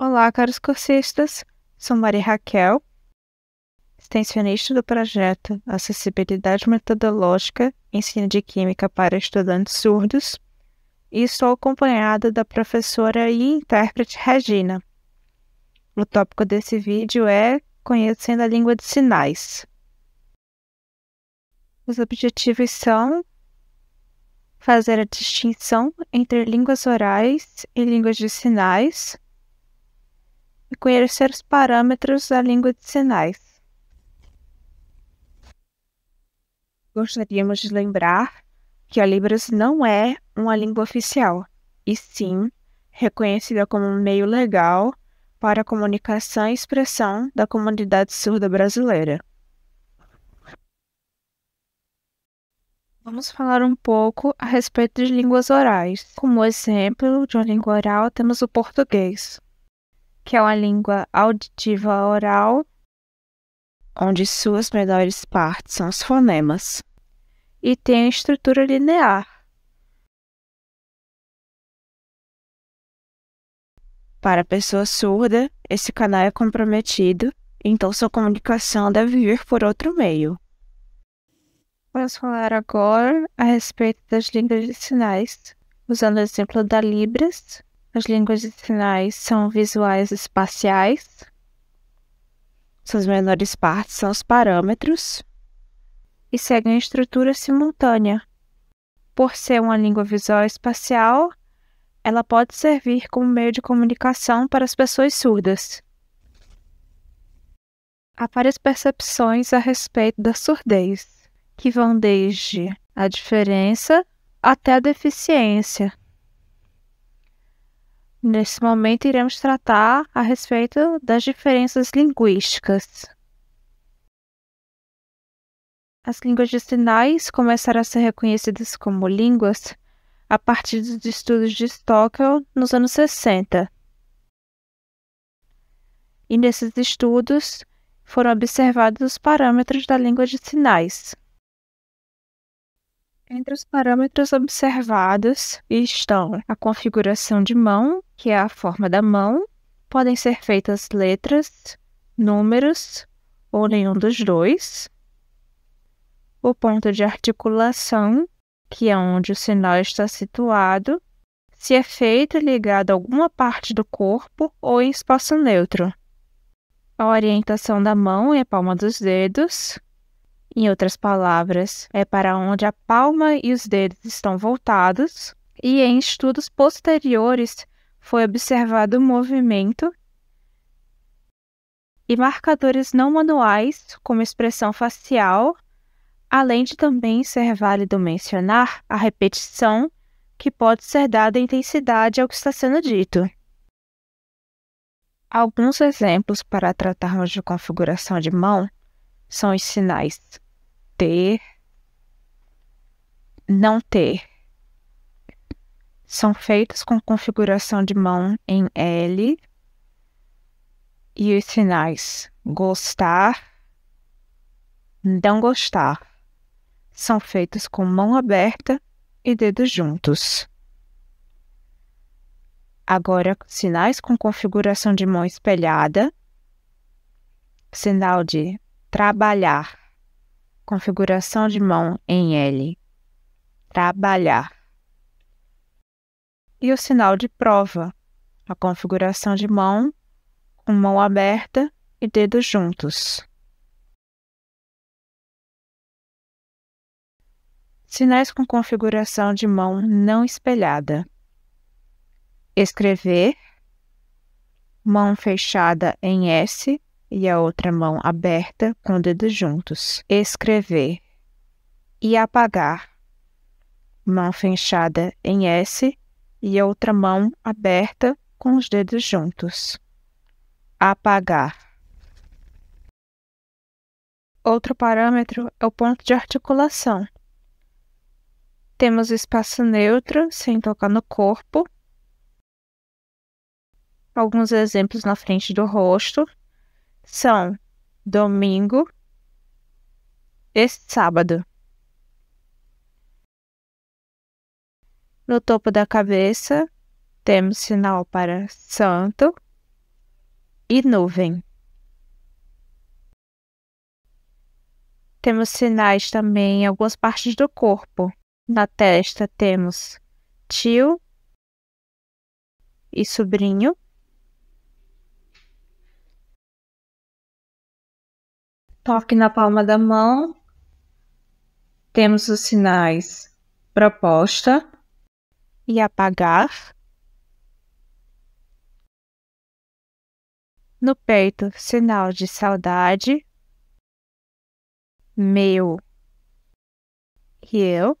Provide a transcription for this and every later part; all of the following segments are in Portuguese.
Olá, caros cursistas. Sou Maria Raquel, extensionista do projeto Acessibilidade Metodológica Ensino de Química para Estudantes Surdos, e estou acompanhada da professora e intérprete Regina. O tópico desse vídeo é Conhecendo a Língua de Sinais. Os objetivos são fazer a distinção entre línguas orais e línguas de sinais e conhecer os parâmetros da língua de sinais. Gostaríamos de lembrar que a Libras não é uma língua oficial, e sim reconhecida como um meio legal para a comunicação e expressão da comunidade surda brasileira. Vamos falar um pouco a respeito de línguas orais. Como exemplo de uma língua oral, temos o português que é uma língua auditiva oral, onde suas melhores partes são os fonemas, e tem a estrutura linear. Para a pessoa surda, esse canal é comprometido, então sua comunicação deve vir por outro meio. Vamos falar agora a respeito das línguas de sinais, usando o exemplo da Libras, as línguas de sinais são visuais espaciais. Suas menores partes são os parâmetros e seguem a estrutura simultânea. Por ser uma língua visual espacial, ela pode servir como meio de comunicação para as pessoas surdas. Há várias percepções a respeito da surdez, que vão desde a diferença até a deficiência. Nesse momento, iremos tratar a respeito das diferenças linguísticas. As línguas de sinais começaram a ser reconhecidas como línguas a partir dos estudos de Stockel nos anos 60. E nesses estudos foram observados os parâmetros da língua de sinais. Entre os parâmetros observados estão a configuração de mão, que é a forma da mão. Podem ser feitas letras, números ou nenhum dos dois. O ponto de articulação, que é onde o sinal está situado, se é feito ligado a alguma parte do corpo ou em espaço neutro. A orientação da mão é a palma dos dedos. Em outras palavras, é para onde a palma e os dedos estão voltados. E em estudos posteriores, foi observado movimento e marcadores não manuais, como expressão facial, além de também ser válido mencionar a repetição que pode ser dada intensidade ao que está sendo dito. Alguns exemplos para tratarmos de configuração de mão são os sinais ter, não ter são feitos com configuração de mão em L e os sinais gostar, não gostar são feitos com mão aberta e dedos juntos. Agora, sinais com configuração de mão espelhada, sinal de trabalhar, configuração de mão em L, trabalhar e o sinal de prova, a configuração de mão com mão aberta e dedos juntos. Sinais com configuração de mão não espelhada. Escrever, mão fechada em S e a outra mão aberta com dedos juntos. Escrever e apagar, mão fechada em S e a outra mão aberta com os dedos juntos. Apagar. Outro parâmetro é o ponto de articulação. Temos espaço neutro sem tocar no corpo. Alguns exemplos na frente do rosto são domingo e sábado. No topo da cabeça, temos sinal para santo e nuvem. Temos sinais também em algumas partes do corpo. Na testa temos tio e sobrinho. Toque na palma da mão. Temos os sinais proposta, e apagar. No peito, sinal de saudade. Meu e eu.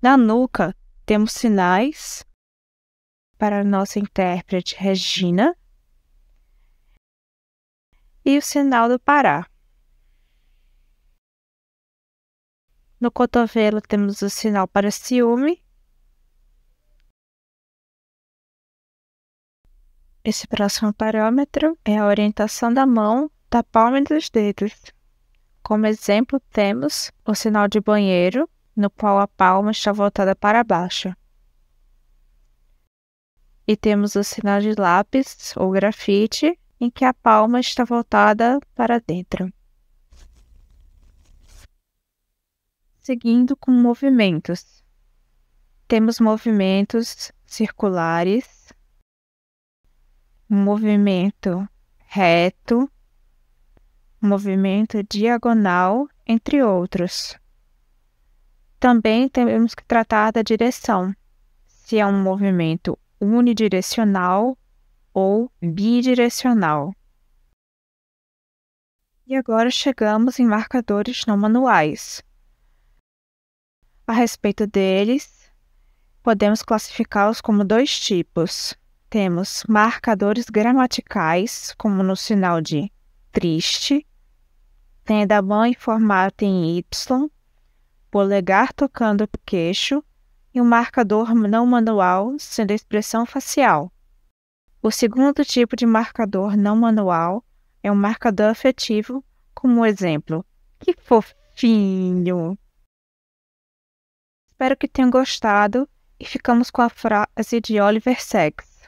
Na nuca, temos sinais para nossa intérprete Regina e o sinal do parar No cotovelo temos o sinal para ciúme. Esse próximo parâmetro é a orientação da mão, da palma e dos dedos. Como exemplo, temos o sinal de banheiro, no qual a palma está voltada para baixo. E temos o sinal de lápis ou grafite, em que a palma está voltada para dentro. seguindo com movimentos. Temos movimentos circulares, movimento reto, movimento diagonal, entre outros. Também temos que tratar da direção, se é um movimento unidirecional ou bidirecional. E agora chegamos em marcadores não manuais. A respeito deles, podemos classificá-los como dois tipos. Temos marcadores gramaticais, como no sinal de triste, tenda em formato em Y, polegar tocando o queixo e um marcador não manual, sendo a expressão facial. O segundo tipo de marcador não manual é um marcador afetivo, como o exemplo, que fofinho! Espero que tenham gostado e ficamos com a frase de Oliver Sacks.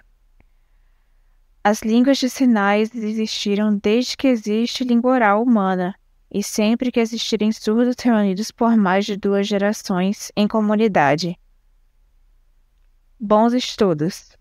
As línguas de sinais existiram desde que existe língua oral humana, e sempre que existirem surdos reunidos por mais de duas gerações em comunidade. Bons estudos!